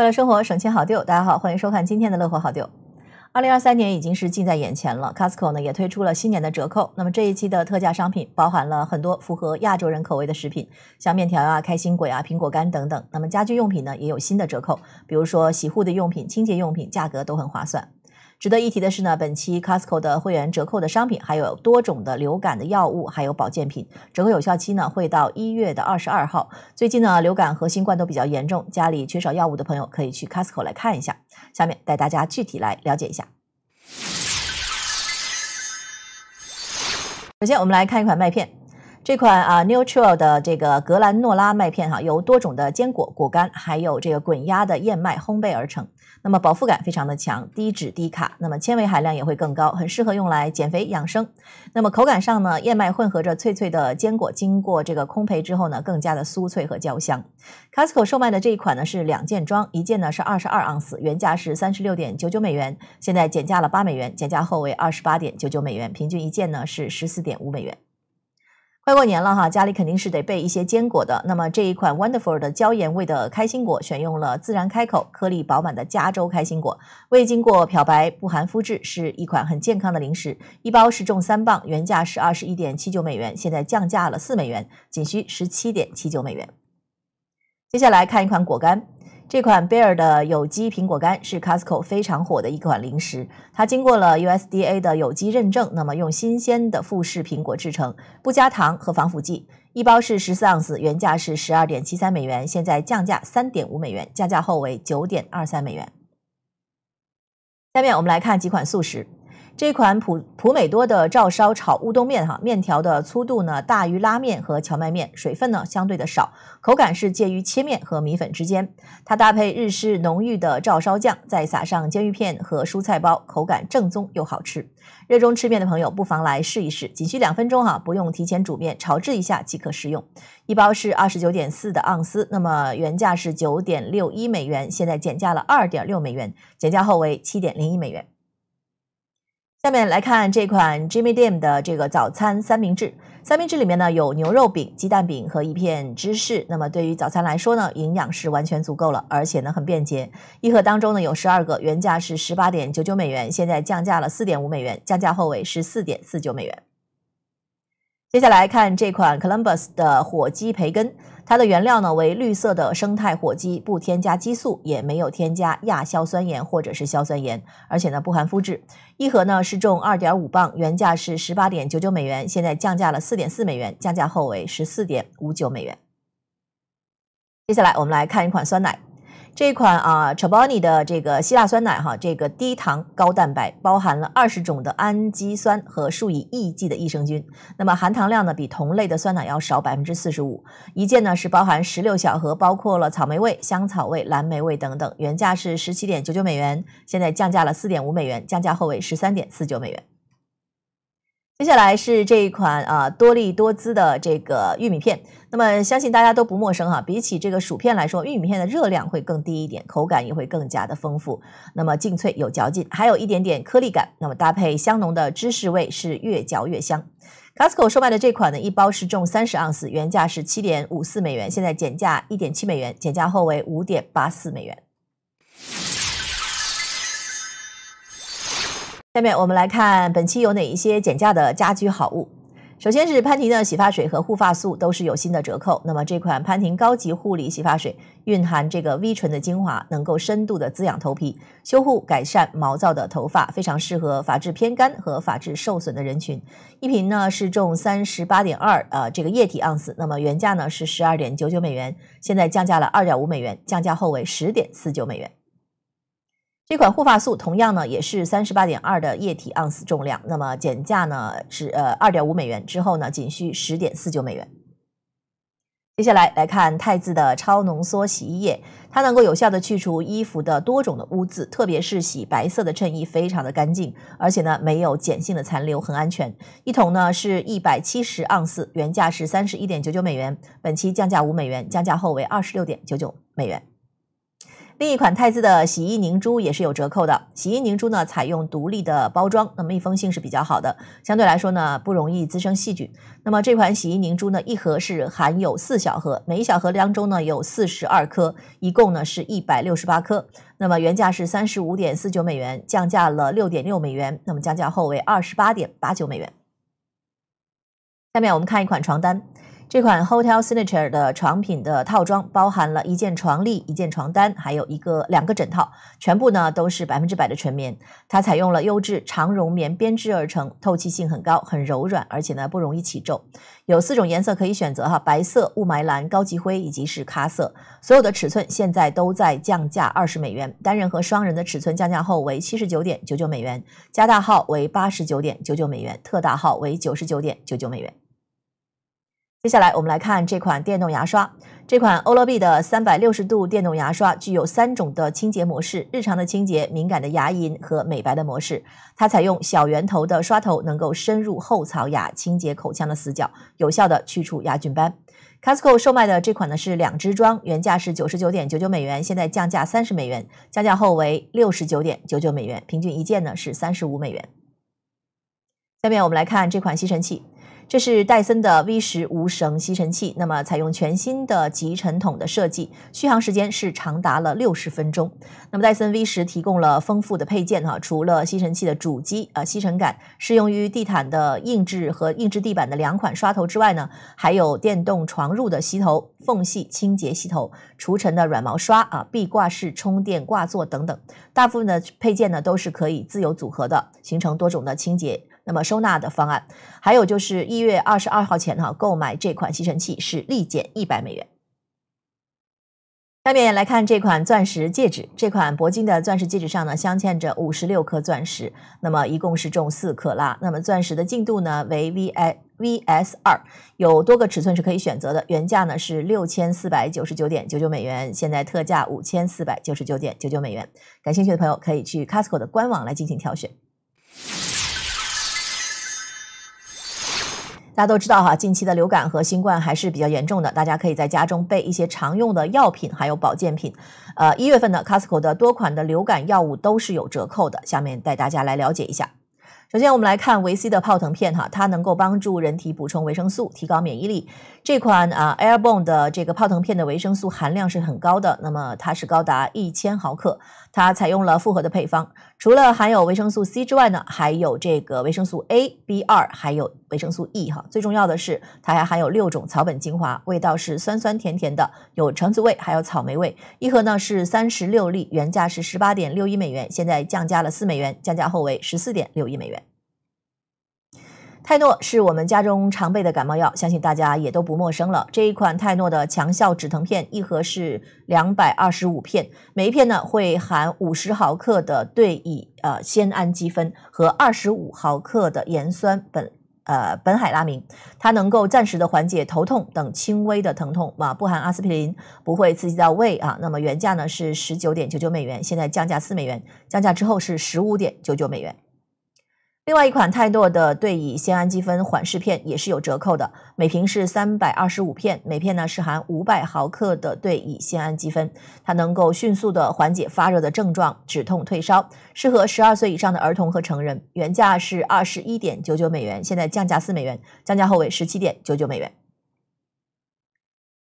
快乐生活，省钱好丢。大家好，欢迎收看今天的乐活好丢。二零二三年已经是近在眼前了，Costco 呢也推出了新年的折扣。那么这一期的特价商品包含了很多符合亚洲人口味的食品，像面条啊、开心果啊、苹果干等等。那么家居用品呢也有新的折扣，比如说洗护的用品、清洁用品，价格都很划算。值得一提的是呢，本期 Costco 的会员折扣的商品还有多种的流感的药物，还有保健品。折扣有效期呢会到一月的二十二号。最近呢流感和新冠都比较严重，家里缺少药物的朋友可以去 Costco 来看一下。下面带大家具体来了解一下。首先我们来看一款麦片，这款啊 n e u t r a l 的这个格兰诺拉麦片哈，由多种的坚果、果干还有这个滚压的燕麦烘焙而成。那么饱腹感非常的强，低脂低卡，那么纤维含量也会更高，很适合用来减肥养生。那么口感上呢，燕麦混合着脆脆的坚果，经过这个烘焙之后呢，更加的酥脆和焦香。Costco 售卖的这一款呢是两件装，一件呢是二十二盎司，原价是三十六点九九美元，现在减价了八美元，减价后为二十八点九九美元，平均一件呢是十四点五美元。快过年了哈，家里肯定是得备一些坚果的。那么这一款 Wonderful 的椒盐味的开心果，选用了自然开口、颗粒饱满的加州开心果，未经过漂白，不含麸质，是一款很健康的零食。一包是重三磅，原价是二十一点七九美元，现在降价了四美元，仅需十七点七九美元。接下来看一款果干。这款 Bear 的有机苹果干是 Costco 非常火的一款零食，它经过了 USDA 的有机认证，那么用新鲜的富士苹果制成，不加糖和防腐剂。一包是十四盎司，原价是十二点七三美元，现在降价三点五美元，加价后为九点二三美元。下面我们来看几款素食。这款普普美多的照烧炒乌冬面，哈，面条的粗度呢大于拉面和荞麦面，水分呢相对的少，口感是介于切面和米粉之间。它搭配日式浓郁的照烧酱，再撒上煎鱼片和蔬菜包，口感正宗又好吃。热衷吃面的朋友不妨来试一试，仅需两分钟哈，不用提前煮面，炒制一下即可食用。一包是二十九点四的盎司，那么原价是九点六一美元，现在减价了二点六美元，减价后为七点零一美元。下面来看这款 Jimmy d i a 的这个早餐三明治，三明治里面呢有牛肉饼、鸡蛋饼和一片芝士。那么对于早餐来说呢，营养是完全足够了，而且呢很便捷。一盒当中呢有十二个，原价是十八点九九美元，现在降价了四点五美元，降价后为十四点四九美元。接下来看这款 Columbus 的火鸡培根。它的原料呢为绿色的生态火鸡，不添加激素，也没有添加亚硝酸盐或者是硝酸盐，而且呢不含麸质。一盒呢是重二点五磅，原价是十八点九九美元，现在降价了四点四美元，降价后为十四点五九美元。接下来我们来看一款酸奶。这款啊 c h a b a n i 的这个希腊酸奶哈，这个低糖高蛋白，包含了二十种的氨基酸和数以亿计的益生菌。那么含糖量呢，比同类的酸奶要少百分之四十五。一件呢是包含十六小盒，包括了草莓味、香草味、蓝莓味等等。原价是十七点九九美元，现在降价了四点五美元，降价后为十三点四九美元。接下来是这一款啊，多利多滋的这个玉米片。那么相信大家都不陌生哈。比起这个薯片来说，玉米片的热量会更低一点，口感也会更加的丰富。那么劲脆有嚼劲，还有一点点颗粒感。那么搭配香浓的芝士味，是越嚼越香。Costco 售卖的这款呢，一包是重三十盎司，原价是七点五四美元，现在减价一点七美元，减价后为五点八四美元。下面我们来看本期有哪一些减价的家居好物。首先是潘婷的洗发水和护发素都是有新的折扣。那么这款潘婷高级护理洗发水蕴含这个 V 醇的精华，能够深度的滋养头皮，修护改善毛躁的头发，非常适合发质偏干和发质受损的人群。一瓶呢是重三十八点二呃这个液体盎司，那么原价呢是十二点九九美元，现在降价了二点五美元，降价后为十点四九美元。这款护发素同样呢也是三十八点二的液体盎司重量，那么减价呢是呃二点五美元之后呢仅需十点四九美元。接下来来看汰渍的超浓缩洗衣液，它能够有效的去除衣服的多种的污渍，特别是洗白色的衬衣非常的干净，而且呢没有碱性的残留，很安全。一桶呢是一百七十盎司，原价是三十一点九九美元，本期降价五美元，降价后为二十六点九九美元。另一款汰渍的洗衣凝珠也是有折扣的。洗衣凝珠呢，采用独立的包装，那么密封性是比较好的，相对来说呢，不容易滋生细菌。那么这款洗衣凝珠呢，一盒是含有四小盒，每一小盒当中呢有四十二颗，一共呢是一百六十八颗。那么原价是三十五点四九美元，降价了六点六美元，那么降价后为二十八点八九美元。下面我们看一款床单。这款 Hotel Signature 的床品的套装包含了一件床笠、一件床单，还有一个两个枕套，全部呢都是百分之百的纯棉。它采用了优质长绒棉编织而成，透气性很高，很柔软，而且呢不容易起皱。有四种颜色可以选择哈：白色、雾霾蓝、高级灰以及是咖色。所有的尺寸现在都在降价二十美元，单人和双人的尺寸降价后为七十九点九九美元，加大号为八十九点九九美元，特大号为九十九点九九美元。接下来我们来看这款电动牙刷。这款欧乐 B 的三百六十度电动牙刷具有三种的清洁模式：日常的清洁、敏感的牙龈和美白的模式。它采用小圆头的刷头，能够深入后槽牙，清洁口腔的死角，有效的去除牙菌斑。Costco 售卖的这款呢是两支装，原价是九十九点九九美元，现在降价三十美元，降价后为六十九点九九美元，平均一件呢是三十五美元。下面我们来看这款吸尘器。这是戴森的 V 十无绳吸尘器，那么采用全新的集尘筒的设计，续航时间是长达了六十分钟。那么戴森 V 十提供了丰富的配件哈，除了吸尘器的主机呃吸尘杆，适用于地毯的硬质和硬质地板的两款刷头之外呢，还有电动床褥的吸头、缝隙清洁吸头、除尘的软毛刷啊、壁挂式充电挂座等等。大部分的配件呢都是可以自由组合的，形成多种的清洁。那么收纳的方案，还有就是一月二十二号前哈购买这款吸尘器是立减一百美元。下面来看这款钻石戒指，这款铂金的钻石戒指上呢镶嵌着五十六颗钻石，那么一共是重四克拉，那么钻石的净度呢为 V I V S 二，有多个尺寸是可以选择的，原价呢是六千四百九十九点九九美元，现在特价五千四百九十九点九九美元，感兴趣的朋友可以去 c o s t c o 的官网来进行挑选。大家都知道哈，近期的流感和新冠还是比较严重的。大家可以在家中备一些常用的药品，还有保健品。呃，一月份呢 Costco 的多款的流感药物都是有折扣的。下面带大家来了解一下。首先，我们来看维 C 的泡腾片哈，它能够帮助人体补充维生素，提高免疫力。这款啊 Airborne 的这个泡腾片的维生素含量是很高的，那么它是高达一千毫克。它采用了复合的配方，除了含有维生素 C 之外呢，还有这个维生素 A、B2，还有维生素 E 哈。最重要的是，它还含有六种草本精华，味道是酸酸甜甜的，有橙子味，还有草莓味。一盒呢是三十六粒，原价是十八点六一美元，现在降价了四美元，降价后为十四点六一美元。泰诺是我们家中常备的感冒药，相信大家也都不陌生了。这一款泰诺的强效止疼片，一盒是两百二十五片，每一片呢会含五十毫克的对乙呃酰氨基酚和二十五毫克的盐酸苯呃苯海拉明，它能够暂时的缓解头痛等轻微的疼痛啊，不含阿司匹林，不会刺激到胃啊。那么原价呢是十九点九九美元，现在降价四美元，降价之后是十五点九九美元。另外一款泰诺的对乙酰氨基酚缓释片也是有折扣的，每瓶是三百二十五片，每片呢是含五百毫克的对乙酰氨基酚，它能够迅速的缓解发热的症状，止痛退烧，适合十二岁以上的儿童和成人。原价是二十一点九九美元，现在降价四美元，降价后为十七点九九美元。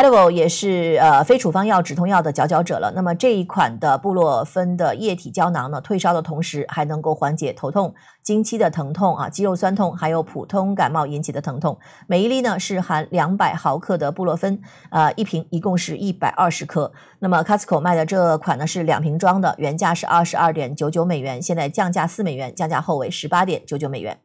Alevo 也是呃非处方药止痛药的佼佼者了。那么这一款的布洛芬的液体胶囊呢，退烧的同时还能够缓解头痛、经期的疼痛啊、肌肉酸痛，还有普通感冒引起的疼痛。每一粒呢是含两百毫克的布洛芬，呃，一瓶一共是一百二十克。那么 Costco 卖的这款呢是两瓶装的，原价是二十二点九九美元，现在降价四美元，降价后为十八点九九美元。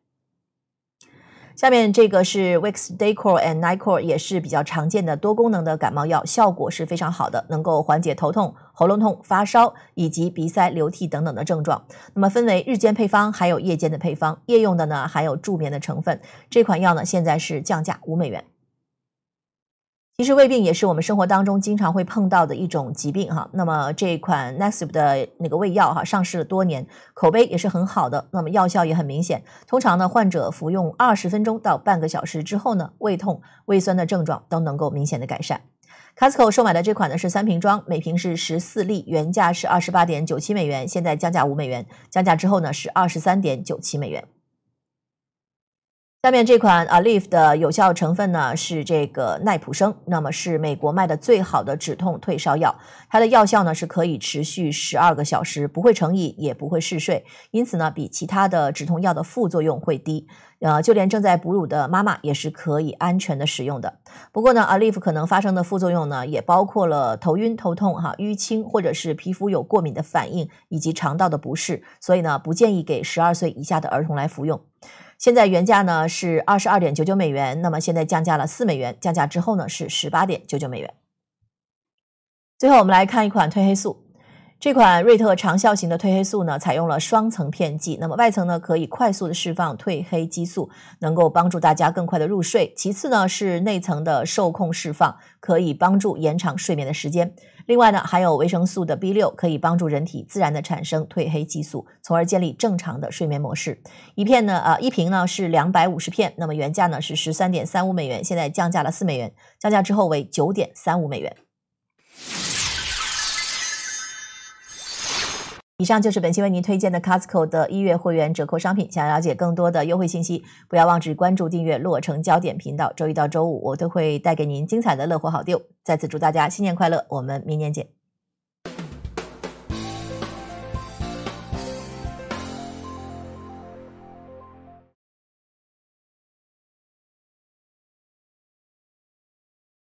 下面这个是 w i x k s d a y c o r e and n i g h t c o r e 也是比较常见的多功能的感冒药，效果是非常好的，能够缓解头痛、喉咙痛、发烧以及鼻塞、流涕等等的症状。那么分为日间配方，还有夜间的配方，夜用的呢含有助眠的成分。这款药呢现在是降价五美元。其实胃病也是我们生活当中经常会碰到的一种疾病哈。那么这款 n e x i p 的那个胃药哈，上市了多年，口碑也是很好的，那么药效也很明显。通常呢，患者服用二十分钟到半个小时之后呢，胃痛、胃酸的症状都能够明显的改善。Costco 售买的这款呢是三瓶装，每瓶是十四粒，原价是二十八点九七美元，现在降价五美元，降价之后呢是二十三点九七美元。下面这款阿利夫的有效成分呢是这个奈普生，那么是美国卖的最好的止痛退烧药，它的药效呢是可以持续十二个小时，不会成瘾，也不会嗜睡，因此呢比其他的止痛药的副作用会低，呃，就连正在哺乳的妈妈也是可以安全的使用的。不过呢，阿利夫可能发生的副作用呢也包括了头晕、头痛、哈淤青，或者是皮肤有过敏的反应，以及肠道的不适，所以呢不建议给十二岁以下的儿童来服用。现在原价呢是二十二点九九美元，那么现在降价了四美元，降价之后呢是十八点九九美元。最后我们来看一款褪黑素。这款瑞特长效型的褪黑素呢，采用了双层片剂。那么外层呢，可以快速的释放褪黑激素，能够帮助大家更快的入睡。其次呢，是内层的受控释放，可以帮助延长睡眠的时间。另外呢，含有维生素的 B 六，可以帮助人体自然的产生褪黑激素，从而建立正常的睡眠模式。一片呢，呃，一瓶呢是两百五十片。那么原价呢是十三点三五美元，现在降价了四美元，降价之后为九点三五美元。以上就是本期为您推荐的 Costco 的一月会员折扣商品。想要了解更多的优惠信息，不要忘记关注订阅《洛城焦点》频道。周一到周五，我都会带给您精彩的乐活好物。再次祝大家新年快乐！我们明年见。